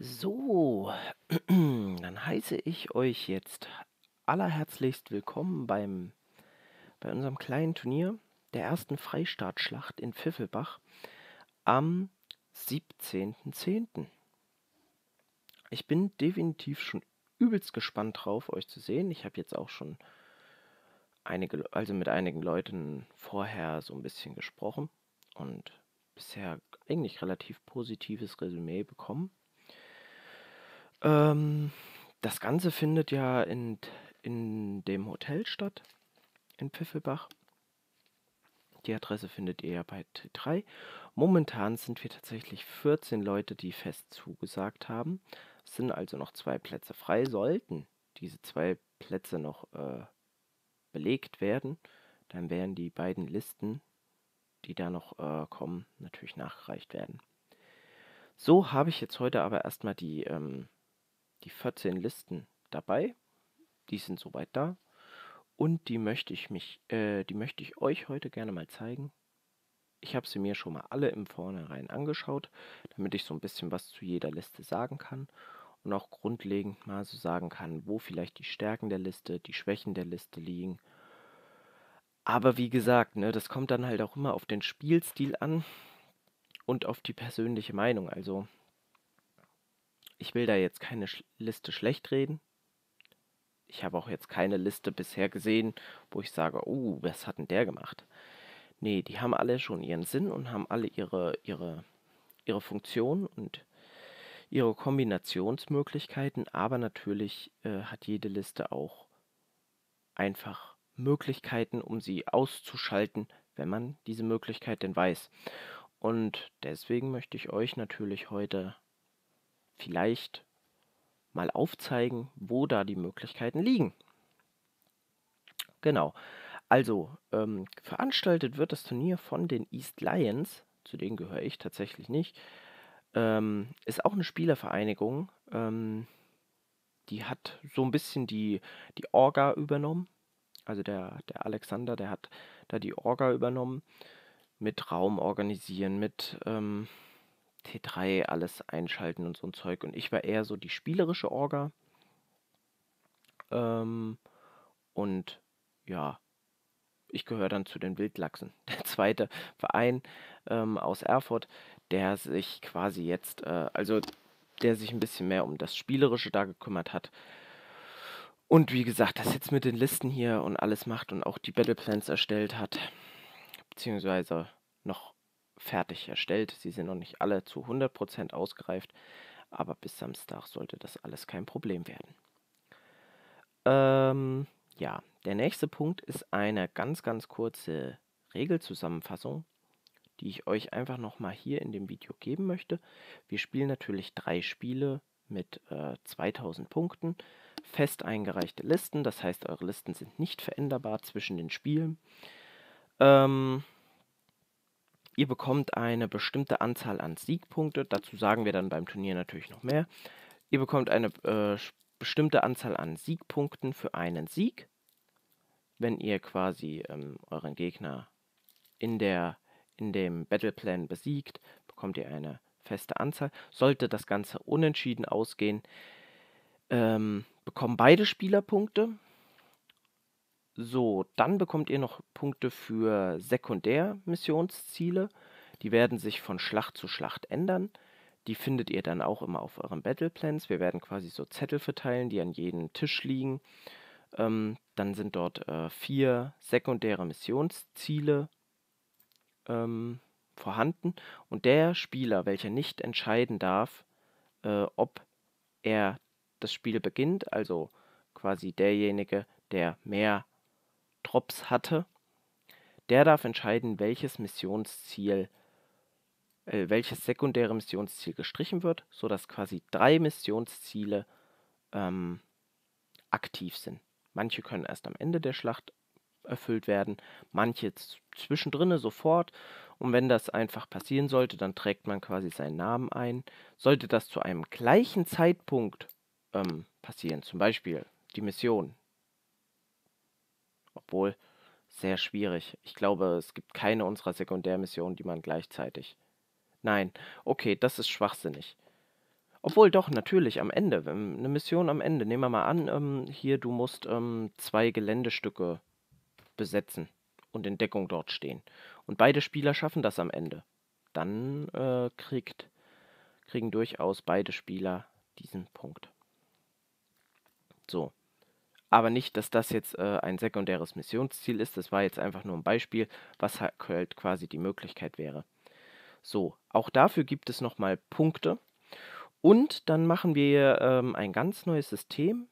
So, dann heiße ich euch jetzt allerherzlichst willkommen beim, bei unserem kleinen Turnier der ersten Freistaatschlacht in Pfiffelbach am 17.10. Ich bin definitiv schon übelst gespannt drauf, euch zu sehen. Ich habe jetzt auch schon einige, also mit einigen Leuten vorher so ein bisschen gesprochen und bisher eigentlich relativ positives Resümee bekommen. Ähm, das Ganze findet ja in, in dem Hotel statt, in Pfiffelbach. Die Adresse findet ihr ja bei T3. Momentan sind wir tatsächlich 14 Leute, die fest zugesagt haben. Es sind also noch zwei Plätze frei. Sollten diese zwei Plätze noch äh, belegt werden, dann werden die beiden Listen, die da noch äh, kommen, natürlich nachgereicht werden. So habe ich jetzt heute aber erstmal die ähm, die 14 Listen dabei. Die sind soweit da. Und die möchte ich mich, äh, die möchte ich euch heute gerne mal zeigen. Ich habe sie mir schon mal alle im Vornherein angeschaut, damit ich so ein bisschen was zu jeder Liste sagen kann und auch grundlegend mal so sagen kann, wo vielleicht die Stärken der Liste, die Schwächen der Liste liegen. Aber wie gesagt, ne, das kommt dann halt auch immer auf den Spielstil an und auf die persönliche Meinung. Also ich will da jetzt keine Sch Liste schlecht reden. Ich habe auch jetzt keine Liste bisher gesehen, wo ich sage, oh, was hat denn der gemacht? Nee, die haben alle schon ihren Sinn und haben alle ihre, ihre, ihre Funktion und ihre Kombinationsmöglichkeiten, aber natürlich äh, hat jede Liste auch einfach Möglichkeiten, um sie auszuschalten, wenn man diese Möglichkeit denn weiß. Und deswegen möchte ich euch natürlich heute vielleicht mal aufzeigen, wo da die Möglichkeiten liegen. Genau. Also, ähm, veranstaltet wird das Turnier von den East Lions, zu denen gehöre ich tatsächlich nicht. Ähm, ist auch eine Spielervereinigung. Ähm, die hat so ein bisschen die, die Orga übernommen. Also der, der Alexander, der hat da die Orga übernommen. Mit Raum organisieren, mit ähm, T3 alles einschalten und so ein Zeug. Und ich war eher so die spielerische Orga. Ähm, und ja, ich gehöre dann zu den Wildlachsen. Der zweite Verein ähm, aus Erfurt, der sich quasi jetzt, äh, also der sich ein bisschen mehr um das Spielerische da gekümmert hat. Und wie gesagt, das jetzt mit den Listen hier und alles macht und auch die Battleplans erstellt hat, beziehungsweise noch fertig erstellt. Sie sind noch nicht alle zu 100% ausgereift, aber bis Samstag sollte das alles kein Problem werden. Ähm, ja, der nächste Punkt ist eine ganz, ganz kurze Regelzusammenfassung, die ich euch einfach nochmal hier in dem Video geben möchte. Wir spielen natürlich drei Spiele mit äh, 2000 Punkten, fest eingereichte Listen, das heißt, eure Listen sind nicht veränderbar zwischen den Spielen. Ähm, Ihr bekommt eine bestimmte Anzahl an Siegpunkte, dazu sagen wir dann beim Turnier natürlich noch mehr. Ihr bekommt eine äh, bestimmte Anzahl an Siegpunkten für einen Sieg, wenn ihr quasi ähm, euren Gegner in, der, in dem Battleplan besiegt, bekommt ihr eine feste Anzahl. Sollte das Ganze unentschieden ausgehen, ähm, bekommen beide Spieler Punkte. So, dann bekommt ihr noch Punkte für Sekundärmissionsziele. Die werden sich von Schlacht zu Schlacht ändern. Die findet ihr dann auch immer auf euren Battleplans. Wir werden quasi so Zettel verteilen, die an jedem Tisch liegen. Ähm, dann sind dort äh, vier sekundäre Missionsziele ähm, vorhanden. Und der Spieler, welcher nicht entscheiden darf, äh, ob er das Spiel beginnt, also quasi derjenige, der mehr Drops hatte, der darf entscheiden, welches Missionsziel, äh, welches sekundäre Missionsziel gestrichen wird, sodass quasi drei Missionsziele ähm, aktiv sind. Manche können erst am Ende der Schlacht erfüllt werden, manche zwischendrin sofort. Und wenn das einfach passieren sollte, dann trägt man quasi seinen Namen ein. Sollte das zu einem gleichen Zeitpunkt ähm, passieren, zum Beispiel die Mission obwohl, sehr schwierig. Ich glaube, es gibt keine unserer Sekundärmissionen, die man gleichzeitig. Nein, okay, das ist schwachsinnig. Obwohl doch, natürlich, am Ende. Eine Mission am Ende. Nehmen wir mal an, ähm, hier, du musst ähm, zwei Geländestücke besetzen und in Deckung dort stehen. Und beide Spieler schaffen das am Ende. Dann äh, kriegt, kriegen durchaus beide Spieler diesen Punkt. So, aber nicht, dass das jetzt äh, ein sekundäres Missionsziel ist. Das war jetzt einfach nur ein Beispiel, was halt, halt quasi die Möglichkeit wäre. So, auch dafür gibt es nochmal Punkte. Und dann machen wir ähm, ein ganz neues System.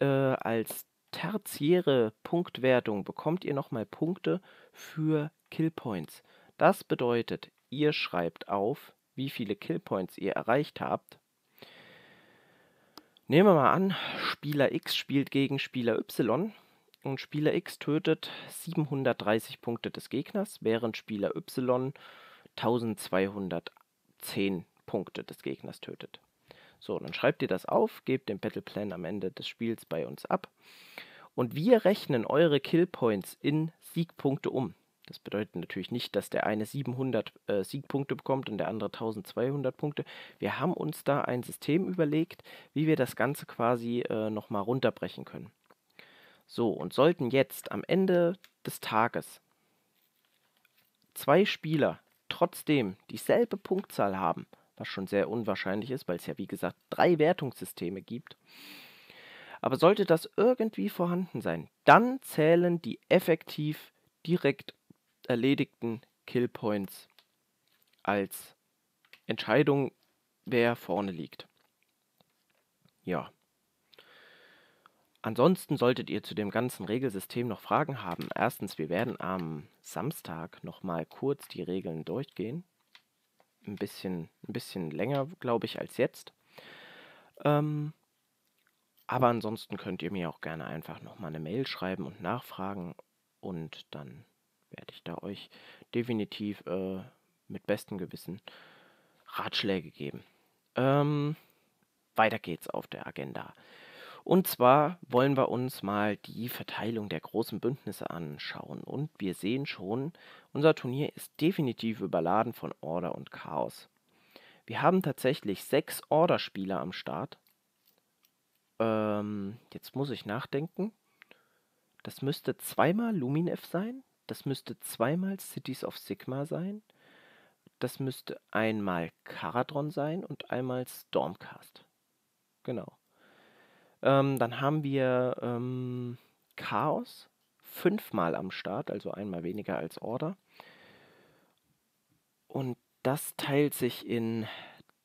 Äh, als tertiäre Punktwertung bekommt ihr nochmal Punkte für Killpoints. Das bedeutet, ihr schreibt auf, wie viele Killpoints ihr erreicht habt Nehmen wir mal an, Spieler X spielt gegen Spieler Y und Spieler X tötet 730 Punkte des Gegners, während Spieler Y 1210 Punkte des Gegners tötet. So, dann schreibt ihr das auf, gebt den Battleplan am Ende des Spiels bei uns ab und wir rechnen eure Killpoints in Siegpunkte um. Das bedeutet natürlich nicht, dass der eine 700 äh, Siegpunkte bekommt und der andere 1200 Punkte. Wir haben uns da ein System überlegt, wie wir das Ganze quasi äh, nochmal runterbrechen können. So, und sollten jetzt am Ende des Tages zwei Spieler trotzdem dieselbe Punktzahl haben, was schon sehr unwahrscheinlich ist, weil es ja wie gesagt drei Wertungssysteme gibt. Aber sollte das irgendwie vorhanden sein, dann zählen die effektiv direkt erledigten Killpoints als Entscheidung, wer vorne liegt. Ja. Ansonsten solltet ihr zu dem ganzen Regelsystem noch Fragen haben. Erstens, wir werden am Samstag nochmal kurz die Regeln durchgehen. Ein bisschen, ein bisschen länger, glaube ich, als jetzt. Ähm, aber ansonsten könnt ihr mir auch gerne einfach nochmal eine Mail schreiben und nachfragen. Und dann werde ich da euch definitiv äh, mit bestem Gewissen Ratschläge geben. Ähm, weiter geht's auf der Agenda. Und zwar wollen wir uns mal die Verteilung der großen Bündnisse anschauen. Und wir sehen schon, unser Turnier ist definitiv überladen von Order und Chaos. Wir haben tatsächlich sechs Order-Spieler am Start. Ähm, jetzt muss ich nachdenken. Das müsste zweimal Luminef sein. Das müsste zweimal Cities of Sigma sein. Das müsste einmal Karadron sein und einmal Stormcast. Genau. Ähm, dann haben wir ähm, Chaos fünfmal am Start, also einmal weniger als Order. Und das teilt sich in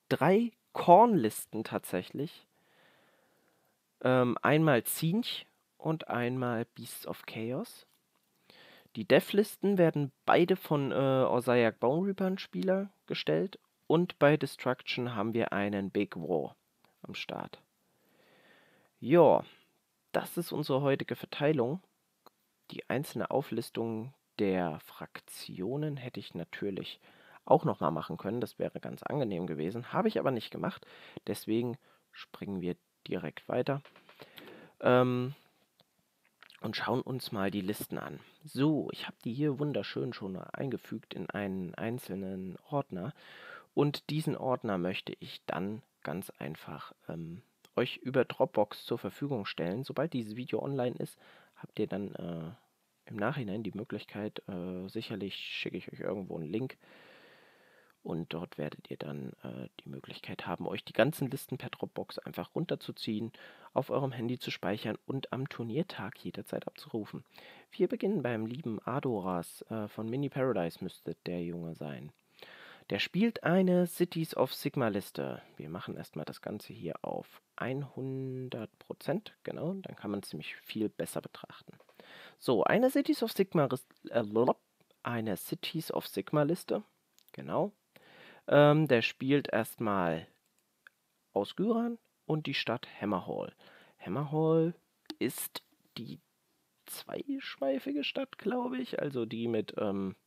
drei Kornlisten tatsächlich. Ähm, einmal Zinch und einmal Beasts of Chaos. Die Dev-Listen werden beide von äh, Osaiak Bone Reaper Spieler gestellt und bei Destruction haben wir einen Big War am Start. Ja, das ist unsere heutige Verteilung. Die einzelne Auflistung der Fraktionen hätte ich natürlich auch nochmal machen können. Das wäre ganz angenehm gewesen. Habe ich aber nicht gemacht. Deswegen springen wir direkt weiter. Ähm, und schauen uns mal die Listen an. So, ich habe die hier wunderschön schon eingefügt in einen einzelnen Ordner und diesen Ordner möchte ich dann ganz einfach ähm, euch über Dropbox zur Verfügung stellen. Sobald dieses Video online ist, habt ihr dann äh, im Nachhinein die Möglichkeit, äh, sicherlich schicke ich euch irgendwo einen Link und dort werdet ihr dann äh, die Möglichkeit haben, euch die ganzen Listen per Dropbox einfach runterzuziehen, auf eurem Handy zu speichern und am Turniertag jederzeit abzurufen. Wir beginnen beim lieben Adoras äh, von Mini Paradise müsste der Junge sein. Der spielt eine Cities of Sigma Liste. Wir machen erstmal das Ganze hier auf 100%, genau, dann kann man es ziemlich viel besser betrachten. So, eine Cities of Sigma, äh, eine Cities of Sigma Liste, genau, ähm, der spielt erstmal aus Gyran und die Stadt Hammerhall. Hammerhall ist die zweischweifige Stadt, glaube ich, also die mit, ähm,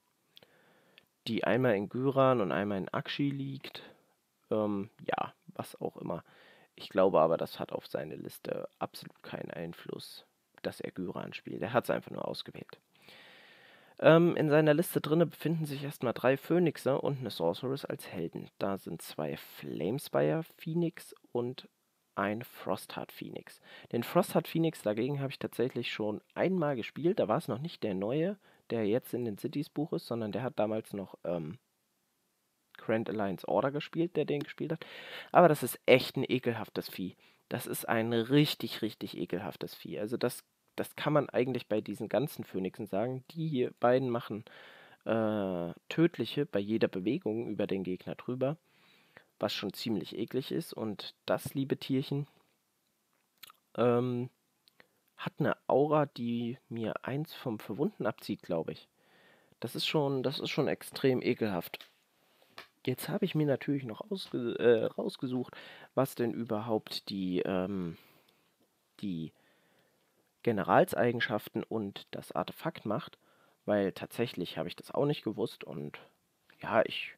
die einmal in Gyran und einmal in Akshi liegt. Ähm, ja, was auch immer. Ich glaube aber, das hat auf seine Liste absolut keinen Einfluss, dass er Gyran spielt. Er hat es einfach nur ausgewählt. Ähm, in seiner Liste drinne befinden sich erstmal drei Phönixe und eine Sorceress als Helden. Da sind zwei Flamespire Phoenix und ein Frostheart Phoenix. Den Frostheart Phoenix dagegen habe ich tatsächlich schon einmal gespielt. Da war es noch nicht der neue, der jetzt in den Cities Buch ist, sondern der hat damals noch ähm, Grand Alliance Order gespielt, der den gespielt hat. Aber das ist echt ein ekelhaftes Vieh. Das ist ein richtig, richtig ekelhaftes Vieh. Also das das kann man eigentlich bei diesen ganzen Phönixen sagen. Die beiden machen äh, tödliche bei jeder Bewegung über den Gegner drüber, was schon ziemlich eklig ist. Und das, liebe Tierchen, ähm, hat eine Aura, die mir eins vom Verwunden abzieht, glaube ich. Das ist schon, das ist schon extrem ekelhaft. Jetzt habe ich mir natürlich noch äh, rausgesucht, was denn überhaupt die, ähm, die Generalseigenschaften und das Artefakt macht, weil tatsächlich habe ich das auch nicht gewusst und ja, ich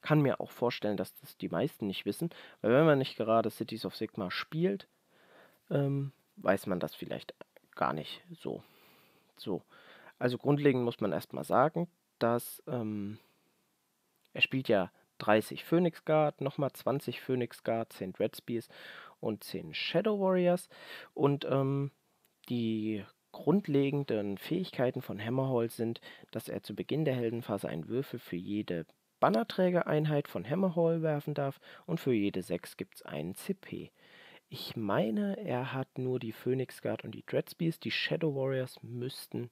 kann mir auch vorstellen, dass das die meisten nicht wissen, weil wenn man nicht gerade Cities of Sigma spielt, ähm, weiß man das vielleicht gar nicht so. So, also grundlegend muss man erstmal sagen, dass ähm, er spielt ja 30 Phoenix Guard, nochmal 20 Phoenix Guard, 10 Red Spears und 10 Shadow Warriors und ähm, die grundlegenden Fähigkeiten von Hammerhall sind, dass er zu Beginn der Heldenphase einen Würfel für jede Bannerträgereinheit von Hammerhall werfen darf und für jede 6 gibt es einen CP. Ich meine, er hat nur die Phoenix Guard und die Dreadspears. Die Shadow Warriors müssten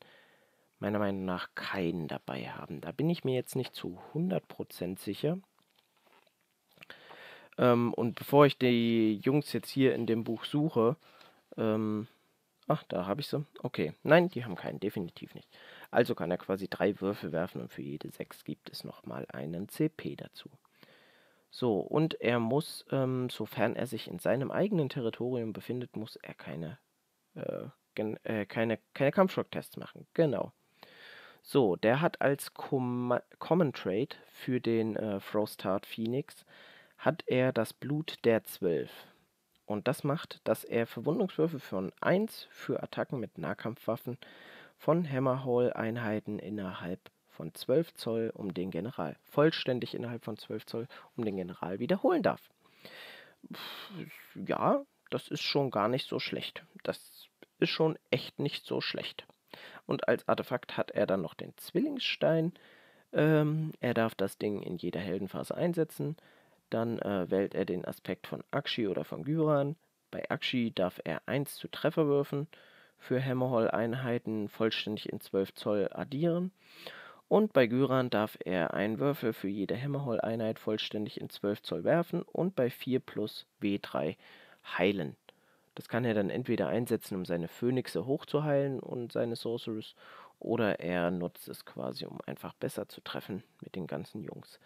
meiner Meinung nach keinen dabei haben. Da bin ich mir jetzt nicht zu 100% sicher. Ähm, und bevor ich die Jungs jetzt hier in dem Buch suche, ähm, Ach, da habe ich sie. Okay. Nein, die haben keinen. Definitiv nicht. Also kann er quasi drei Würfel werfen und für jede sechs gibt es nochmal einen CP dazu. So, und er muss, ähm, sofern er sich in seinem eigenen Territorium befindet, muss er keine, äh, äh, keine, keine Kampfschock-Tests machen. Genau. So, der hat als Com Common Trade für den äh, Frostart Phoenix, hat er das Blut der Zwölf. Und das macht, dass er Verwundungswürfe von 1 für Attacken mit Nahkampfwaffen von Hammerhole-Einheiten innerhalb von 12 Zoll um den General, vollständig innerhalb von 12 Zoll um den General wiederholen darf. Ja, das ist schon gar nicht so schlecht. Das ist schon echt nicht so schlecht. Und als Artefakt hat er dann noch den Zwillingsstein. Ähm, er darf das Ding in jeder Heldenphase einsetzen dann äh, wählt er den Aspekt von Akshi oder von Gyran. Bei Akshi darf er 1 zu Treffer würfen, für Hammerhall-Einheiten vollständig in 12 Zoll addieren. Und bei Gyran darf er einen Würfel für jede Hammerhall-Einheit vollständig in 12 Zoll werfen und bei 4 plus W3 heilen. Das kann er dann entweder einsetzen, um seine Phönixe hochzuheilen und seine Sorceress, oder er nutzt es quasi, um einfach besser zu treffen mit den ganzen Jungs.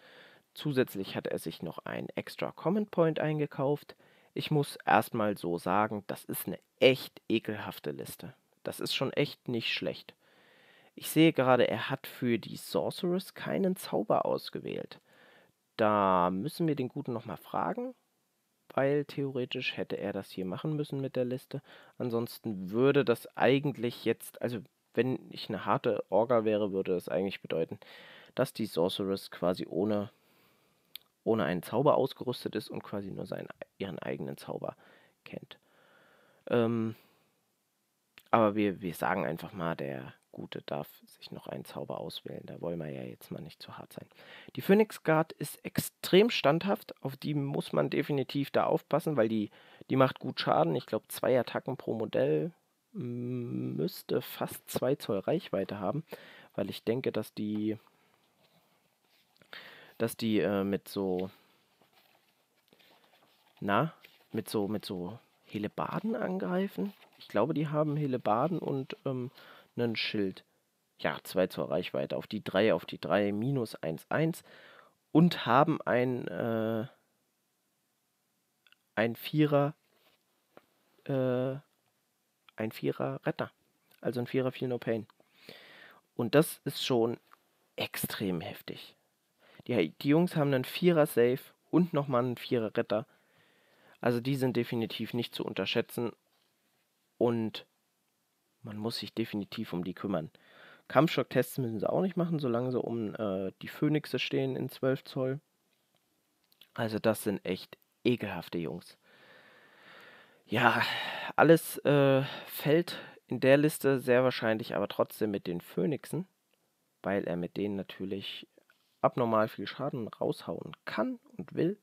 Zusätzlich hat er sich noch einen extra Comment Point eingekauft. Ich muss erstmal so sagen, das ist eine echt ekelhafte Liste. Das ist schon echt nicht schlecht. Ich sehe gerade, er hat für die Sorceress keinen Zauber ausgewählt. Da müssen wir den Guten nochmal fragen, weil theoretisch hätte er das hier machen müssen mit der Liste. Ansonsten würde das eigentlich jetzt, also wenn ich eine harte Orga wäre, würde das eigentlich bedeuten, dass die Sorceress quasi ohne ohne einen Zauber ausgerüstet ist und quasi nur seinen, ihren eigenen Zauber kennt. Ähm, aber wir, wir sagen einfach mal, der Gute darf sich noch einen Zauber auswählen. Da wollen wir ja jetzt mal nicht zu hart sein. Die Phoenix Guard ist extrem standhaft. Auf die muss man definitiv da aufpassen, weil die, die macht gut Schaden. Ich glaube, zwei Attacken pro Modell mm, müsste fast 2 Zoll Reichweite haben, weil ich denke, dass die dass die äh, mit so, na, mit so, mit so Helebaden angreifen. Ich glaube, die haben Helebaden und ähm, einen Schild. Ja, 2 zur Reichweite. Auf die 3, auf die 3, minus 1, 1. Und haben ein, äh, ein Vierer, äh, ein Vierer Retter. Also ein Vierer Feel No Pain. Und das ist schon extrem heftig. Die, die Jungs haben einen Vierer-Safe und nochmal einen Vierer-Retter. Also die sind definitiv nicht zu unterschätzen und man muss sich definitiv um die kümmern. Kampfschock-Tests müssen sie auch nicht machen, solange sie um äh, die Phönixe stehen in 12 Zoll. Also das sind echt ekelhafte Jungs. Ja, alles äh, fällt in der Liste sehr wahrscheinlich aber trotzdem mit den Phönixen, weil er mit denen natürlich abnormal viel Schaden raushauen kann und will.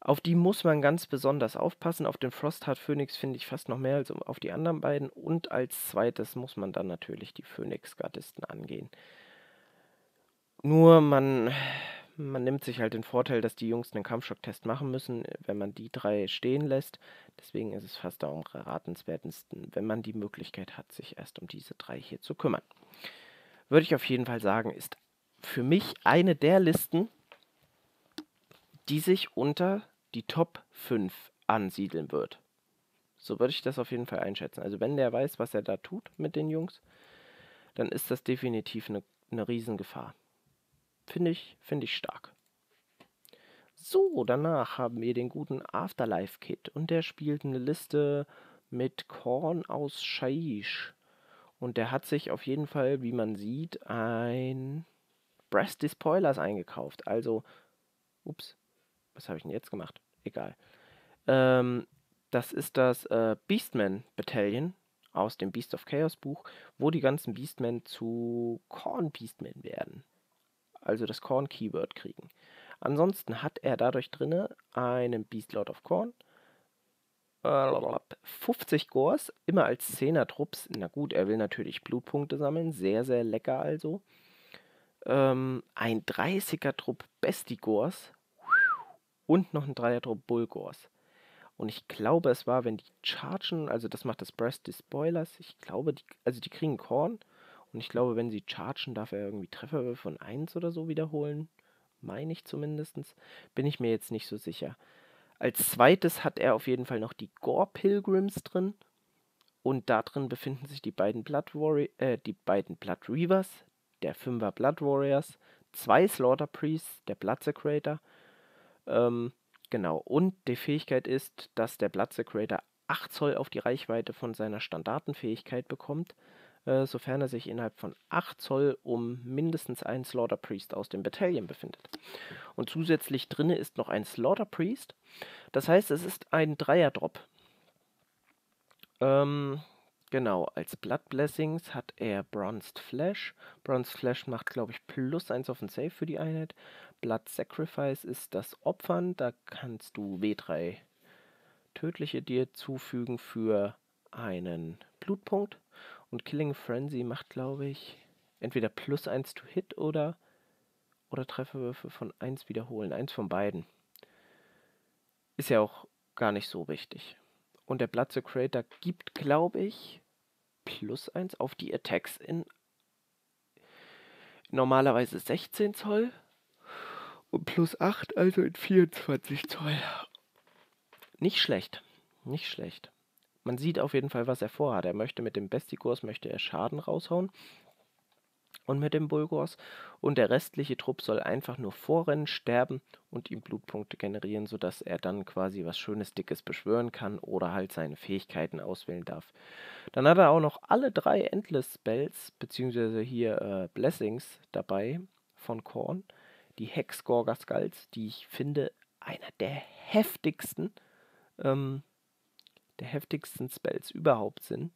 Auf die muss man ganz besonders aufpassen. Auf den Frostheart Phoenix finde ich fast noch mehr als auf die anderen beiden. Und als zweites muss man dann natürlich die Phoenix-Gardisten angehen. Nur man, man nimmt sich halt den Vorteil, dass die Jungs einen Kampfschock-Test machen müssen, wenn man die drei stehen lässt. Deswegen ist es fast am ratenswertesten, wenn man die Möglichkeit hat, sich erst um diese drei hier zu kümmern. Würde ich auf jeden Fall sagen, ist für mich eine der Listen, die sich unter die Top 5 ansiedeln wird. So würde ich das auf jeden Fall einschätzen. Also wenn der weiß, was er da tut mit den Jungs, dann ist das definitiv eine, eine Riesengefahr. Finde ich, finde ich stark. So, danach haben wir den guten Afterlife Kid und der spielt eine Liste mit Korn aus Shaiish. Und der hat sich auf jeden Fall, wie man sieht, ein Express Despoilers eingekauft. Also, ups, was habe ich denn jetzt gemacht? Egal. Ähm, das ist das äh, Beastman Battalion aus dem Beast of Chaos Buch, wo die ganzen Beastmen zu Corn Beastmen werden. Also das Corn Keyword kriegen. Ansonsten hat er dadurch drinne einen Beast Lord of Corn. 50 Gores, immer als 10er Trupps. Na gut, er will natürlich Blutpunkte sammeln, sehr, sehr lecker also ähm, ein 30er-Trupp Bestigors und noch ein 3er-Trupp Bulgors. Und ich glaube, es war, wenn die chargen, also das macht das Breast des Spoilers, ich glaube, die, also die kriegen Korn. Und ich glaube, wenn sie chargen, darf er irgendwie Treffer von 1 oder so wiederholen. Meine ich zumindest. Bin ich mir jetzt nicht so sicher. Als zweites hat er auf jeden Fall noch die Gore Pilgrims drin. Und da drin befinden sich die beiden Blood, Warri äh, die beiden Blood Reavers, der Fünfer Blood Warriors, zwei Slaughter Priests, der Blood ähm, genau, und die Fähigkeit ist, dass der Blood 8 Zoll auf die Reichweite von seiner Standartenfähigkeit bekommt, äh, sofern er sich innerhalb von 8 Zoll um mindestens einen Slaughter Priest aus dem Battalion befindet. Und zusätzlich drin ist noch ein Slaughter Priest, das heißt, es ist ein Dreier-Drop. Ähm, Genau, als Blood Blessings hat er Bronzed Flash. Bronzed Flash macht, glaube ich, plus 1 auf den Save für die Einheit. Blood Sacrifice ist das Opfern. Da kannst du W3 tödliche dir zufügen für einen Blutpunkt. Und Killing Frenzy macht, glaube ich, entweder plus 1 to Hit oder, oder Trefferwürfe von 1 wiederholen. Eins von beiden. Ist ja auch gar nicht so wichtig. Und der Blood Creator gibt, glaube ich, plus 1 auf die Attacks in normalerweise 16 Zoll und plus 8, also in 24 Zoll. Nicht schlecht, nicht schlecht. Man sieht auf jeden Fall, was er vorhat. Er möchte mit dem Bestikurs möchte er Schaden raushauen und mit dem Bulgors und der restliche Trupp soll einfach nur vorrennen, sterben und ihm Blutpunkte generieren, sodass er dann quasi was Schönes, Dickes beschwören kann oder halt seine Fähigkeiten auswählen darf. Dann hat er auch noch alle drei Endless Spells, beziehungsweise hier äh, Blessings dabei von Korn, die Hex Gorgas Skulls, die ich finde einer der heftigsten, ähm, der heftigsten Spells überhaupt sind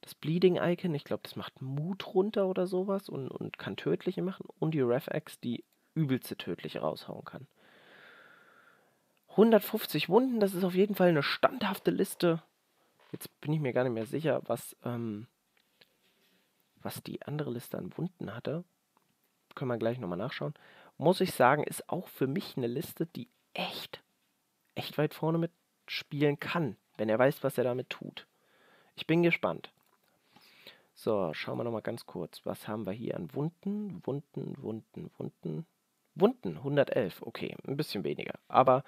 das Bleeding-Icon, ich glaube, das macht Mut runter oder sowas und, und kann tödliche machen. Und die Rev-Axe, die übelste tödliche raushauen kann. 150 Wunden, das ist auf jeden Fall eine standhafte Liste. Jetzt bin ich mir gar nicht mehr sicher, was, ähm, was die andere Liste an Wunden hatte. Können wir gleich nochmal nachschauen. Muss ich sagen, ist auch für mich eine Liste, die echt, echt weit vorne mitspielen kann, wenn er weiß, was er damit tut. Ich bin gespannt. So, schauen wir nochmal ganz kurz. Was haben wir hier an Wunden? Wunden, Wunden, Wunden. Wunden, 111. Okay, ein bisschen weniger. Aber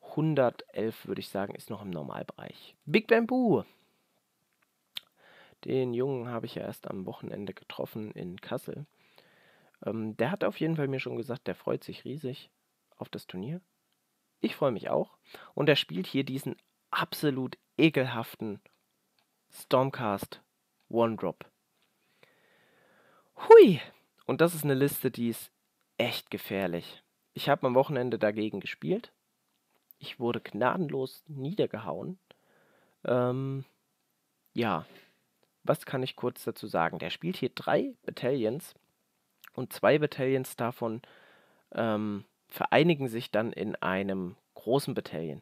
111 würde ich sagen, ist noch im Normalbereich. Big Bamboo. Den Jungen habe ich ja erst am Wochenende getroffen in Kassel. Ähm, der hat auf jeden Fall mir schon gesagt, der freut sich riesig auf das Turnier. Ich freue mich auch. Und er spielt hier diesen absolut ekelhaften Stormcast One-Drop. Hui! Und das ist eine Liste, die ist echt gefährlich. Ich habe am Wochenende dagegen gespielt. Ich wurde gnadenlos niedergehauen. Ähm, ja, was kann ich kurz dazu sagen? Der spielt hier drei Battalions und zwei Battalions davon ähm, vereinigen sich dann in einem großen Battalion.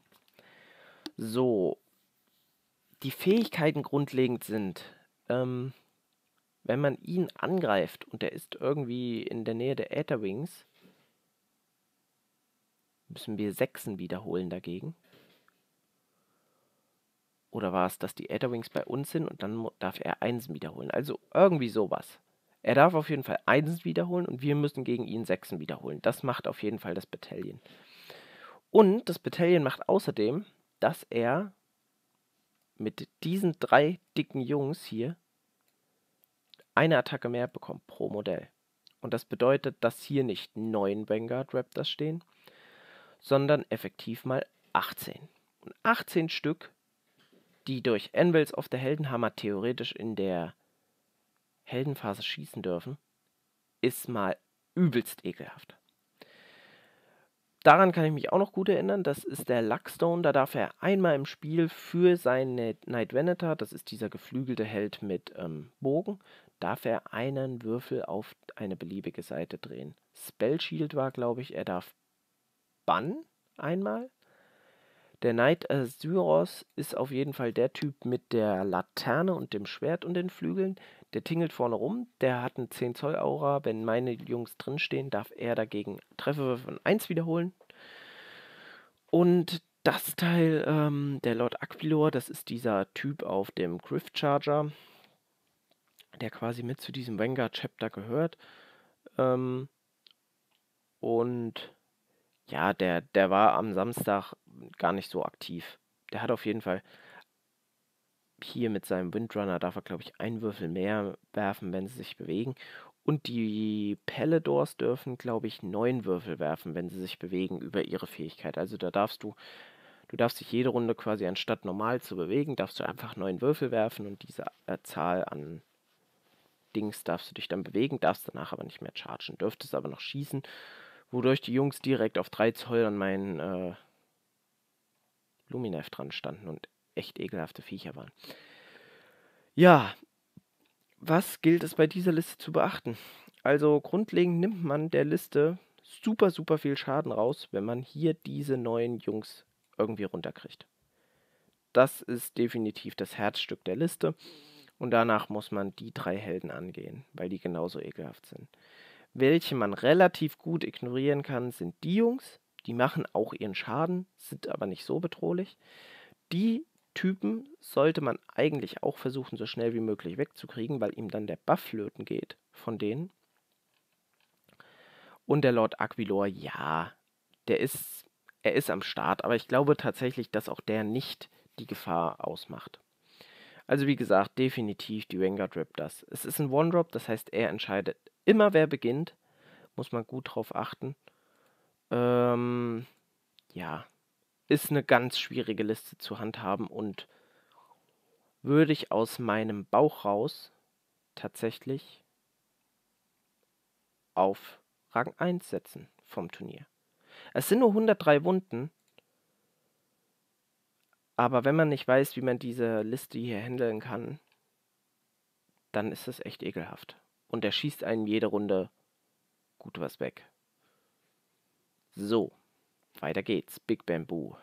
So, die Fähigkeiten grundlegend sind ähm, wenn man ihn angreift und er ist irgendwie in der Nähe der Aetherwings, müssen wir Sechsen wiederholen dagegen. Oder war es, dass die Aetherwings bei uns sind und dann darf er Einsen wiederholen? Also irgendwie sowas. Er darf auf jeden Fall Einsen wiederholen und wir müssen gegen ihn Sechsen wiederholen. Das macht auf jeden Fall das Battalion. Und das Battalion macht außerdem, dass er mit diesen drei dicken Jungs hier eine Attacke mehr bekommt pro Modell. Und das bedeutet, dass hier nicht 9 Vanguard Raptors stehen, sondern effektiv mal 18. Und 18 Stück, die durch Anvils of the Heldenhammer theoretisch in der Heldenphase schießen dürfen, ist mal übelst ekelhaft. Daran kann ich mich auch noch gut erinnern. Das ist der Luckstone. Da darf er einmal im Spiel für seinen Night Venator, das ist dieser geflügelte Held mit ähm, Bogen, darf er einen Würfel auf eine beliebige Seite drehen. Spell Shield war, glaube ich, er darf Bann einmal. Der Knight Asyros ist auf jeden Fall der Typ mit der Laterne und dem Schwert und den Flügeln. Der tingelt vorne rum, der hat eine 10-Zoll-Aura. Wenn meine Jungs drinstehen, darf er dagegen Trefferwürfe von 1 wiederholen. Und das Teil, ähm, der Lord Aquilor, das ist dieser Typ auf dem Griff Charger der quasi mit zu diesem Vanguard-Chapter gehört. Ähm, und ja, der, der war am Samstag gar nicht so aktiv. Der hat auf jeden Fall hier mit seinem Windrunner, darf er, glaube ich, einen Würfel mehr werfen, wenn sie sich bewegen. Und die Pelladors dürfen, glaube ich, neun Würfel werfen, wenn sie sich bewegen, über ihre Fähigkeit. Also da darfst du, du darfst dich jede Runde quasi anstatt normal zu bewegen, darfst du einfach neun Würfel werfen und diese äh, Zahl an Dings darfst du dich dann bewegen, darfst danach aber nicht mehr chargen, dürftest aber noch schießen, wodurch die Jungs direkt auf 3 Zoll an meinen äh, Luminev dran standen und echt ekelhafte Viecher waren. Ja, was gilt es bei dieser Liste zu beachten? Also grundlegend nimmt man der Liste super, super viel Schaden raus, wenn man hier diese neuen Jungs irgendwie runterkriegt. Das ist definitiv das Herzstück der Liste. Und danach muss man die drei Helden angehen, weil die genauso ekelhaft sind. Welche man relativ gut ignorieren kann, sind die Jungs. Die machen auch ihren Schaden, sind aber nicht so bedrohlich. Die Typen sollte man eigentlich auch versuchen, so schnell wie möglich wegzukriegen, weil ihm dann der Buff flöten geht von denen. Und der Lord Aquilor, ja, der ist, er ist am Start, aber ich glaube tatsächlich, dass auch der nicht die Gefahr ausmacht. Also wie gesagt, definitiv die Vanguard Raptors. Es ist ein One-Drop, das heißt, er entscheidet immer, wer beginnt. Muss man gut drauf achten. Ähm, ja, ist eine ganz schwierige Liste zu handhaben und würde ich aus meinem Bauch raus tatsächlich auf Rang 1 setzen vom Turnier. Es sind nur 103 Wunden, aber wenn man nicht weiß, wie man diese Liste hier handeln kann, dann ist das echt ekelhaft. Und er schießt einen jede Runde gut was weg. So, weiter geht's. Big Bamboo.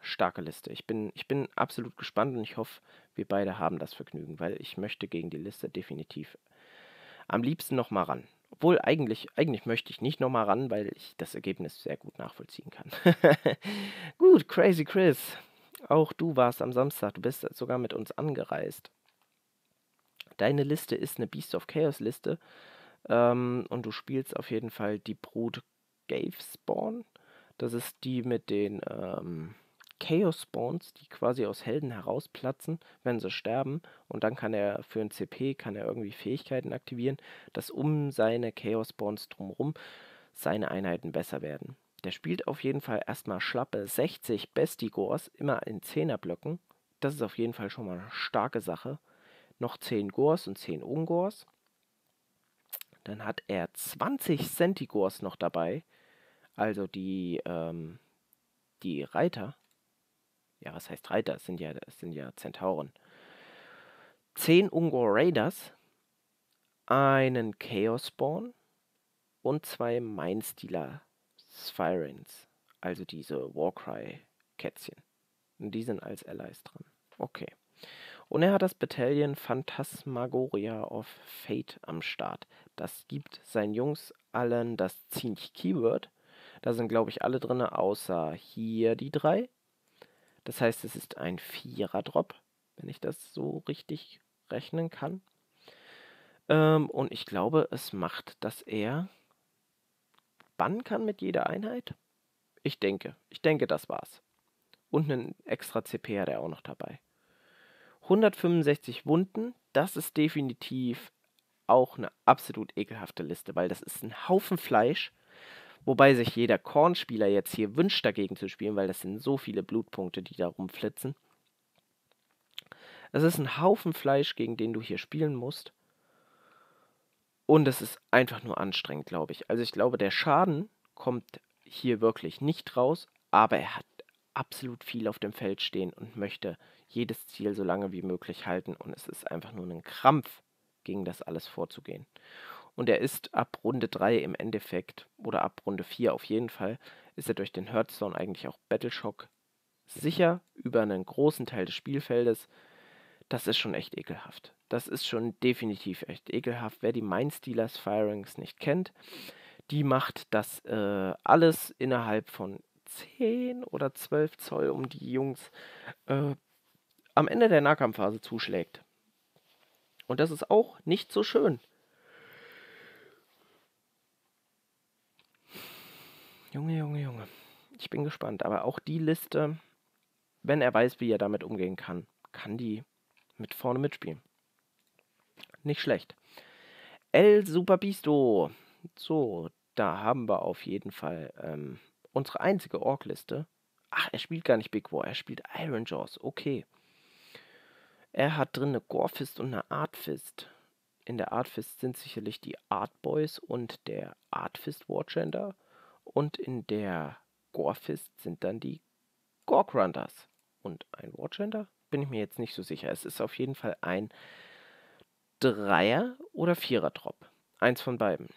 Starke Liste. Ich bin, ich bin absolut gespannt und ich hoffe, wir beide haben das Vergnügen, weil ich möchte gegen die Liste definitiv am liebsten nochmal ran. Obwohl eigentlich, eigentlich möchte ich nicht nochmal ran, weil ich das Ergebnis sehr gut nachvollziehen kann. gut, Crazy Chris. Auch du warst am Samstag, du bist sogar mit uns angereist. Deine Liste ist eine Beast of Chaos Liste ähm, und du spielst auf jeden Fall die Brut Gave Spawn. Das ist die mit den ähm, Chaos Spawns, die quasi aus Helden herausplatzen, wenn sie sterben. Und dann kann er für ein CP, kann er irgendwie Fähigkeiten aktivieren, dass um seine Chaos Spawns drumherum seine Einheiten besser werden. Der spielt auf jeden Fall erstmal schlappe 60 Bestigors, immer in 10er Blöcken. Das ist auf jeden Fall schon mal eine starke Sache. Noch 10 Gors und 10 Ungors. Dann hat er 20 Centigors noch dabei. Also die, ähm, die Reiter. Ja, was heißt Reiter? Es sind ja, es sind ja Zentauren. 10 Ungor Raiders, einen Chaos Spawn und zwei Mindstealer Sirens, also diese Warcry-Kätzchen. Die sind als Allies drin. Okay. Und er hat das Battalion Phantasmagoria of Fate am Start. Das gibt seinen Jungs allen das Zinch-Keyword. Da sind, glaube ich, alle drin, außer hier die drei. Das heißt, es ist ein Vierer-Drop, wenn ich das so richtig rechnen kann. Ähm, und ich glaube, es macht, dass er bannen kann mit jeder Einheit? Ich denke, ich denke, das war's. Und einen extra CP hat er auch noch dabei. 165 Wunden, das ist definitiv auch eine absolut ekelhafte Liste, weil das ist ein Haufen Fleisch, wobei sich jeder Kornspieler jetzt hier wünscht, dagegen zu spielen, weil das sind so viele Blutpunkte, die da rumflitzen. Es ist ein Haufen Fleisch, gegen den du hier spielen musst. Und es ist einfach nur anstrengend, glaube ich. Also ich glaube, der Schaden kommt hier wirklich nicht raus, aber er hat absolut viel auf dem Feld stehen und möchte jedes Ziel so lange wie möglich halten. Und es ist einfach nur ein Krampf, gegen das alles vorzugehen. Und er ist ab Runde 3 im Endeffekt, oder ab Runde 4 auf jeden Fall, ist er durch den Hearthstone eigentlich auch Battleshock sicher über einen großen Teil des Spielfeldes das ist schon echt ekelhaft. Das ist schon definitiv echt ekelhaft. Wer die Main Steelers Firings nicht kennt, die macht das äh, alles innerhalb von 10 oder 12 Zoll, um die Jungs äh, am Ende der Nahkampfphase zuschlägt. Und das ist auch nicht so schön. Junge, Junge, Junge. Ich bin gespannt. Aber auch die Liste, wenn er weiß, wie er damit umgehen kann, kann die mit vorne mitspielen. Nicht schlecht. El Super Bisto. So, da haben wir auf jeden Fall ähm, unsere einzige Org-Liste. Ach, er spielt gar nicht Big War, er spielt Iron Jaws. Okay. Er hat drin eine Gore Fist und eine Art Fist. In der Art Fist sind sicherlich die Art Boys und der Art Fist Wargender. Und in der Gore Fist sind dann die Gore Grunters. Und ein Wargender? bin ich mir jetzt nicht so sicher. Es ist auf jeden Fall ein Dreier- oder Vierer-Drop. Eins von beiden.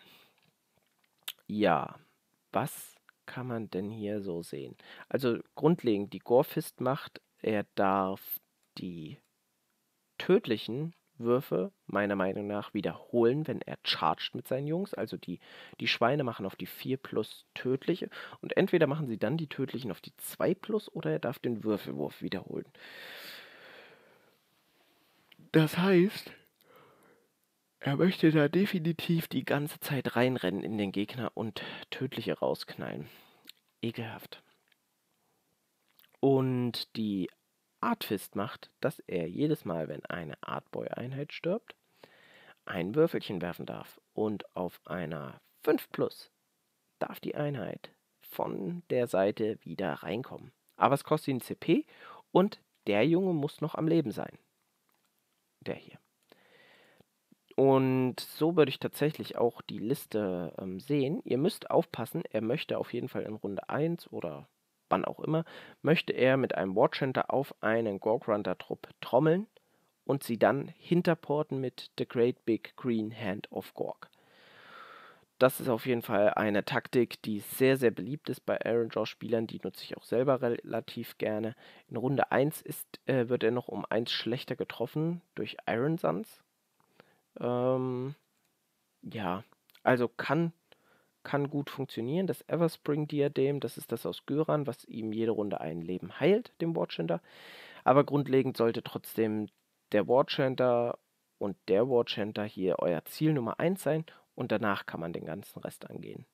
Ja, was kann man denn hier so sehen? Also grundlegend, die Gorefist macht, er darf die tödlichen Würfe meiner Meinung nach wiederholen, wenn er charged mit seinen Jungs. Also die, die Schweine machen auf die 4 plus tödliche und entweder machen sie dann die tödlichen auf die 2 plus oder er darf den Würfelwurf wiederholen. Das heißt, er möchte da definitiv die ganze Zeit reinrennen in den Gegner und tödliche rausknallen. Ekelhaft. Und die Artfist macht, dass er jedes Mal, wenn eine Artboy-Einheit stirbt, ein Würfelchen werfen darf. Und auf einer 5 Plus darf die Einheit von der Seite wieder reinkommen. Aber es kostet ihn CP und der Junge muss noch am Leben sein der hier. Und so würde ich tatsächlich auch die Liste ähm, sehen. Ihr müsst aufpassen, er möchte auf jeden Fall in Runde 1 oder wann auch immer, möchte er mit einem Watchhunter auf einen Gorgrunter-Trupp trommeln und sie dann hinterporten mit The Great Big Green Hand of Gorg das ist auf jeden Fall eine Taktik, die sehr, sehr beliebt ist bei Aaron Josh-Spielern. Die nutze ich auch selber relativ gerne. In Runde 1 ist, äh, wird er noch um 1 schlechter getroffen durch Iron Suns. Ähm, ja, also kann, kann gut funktionieren. Das Everspring-Diadem, das ist das aus Göran, was ihm jede Runde ein Leben heilt, dem Watchender. Aber grundlegend sollte trotzdem der Watchender und der Watchhunter hier euer Ziel Nummer 1 sein und danach kann man den ganzen Rest angehen.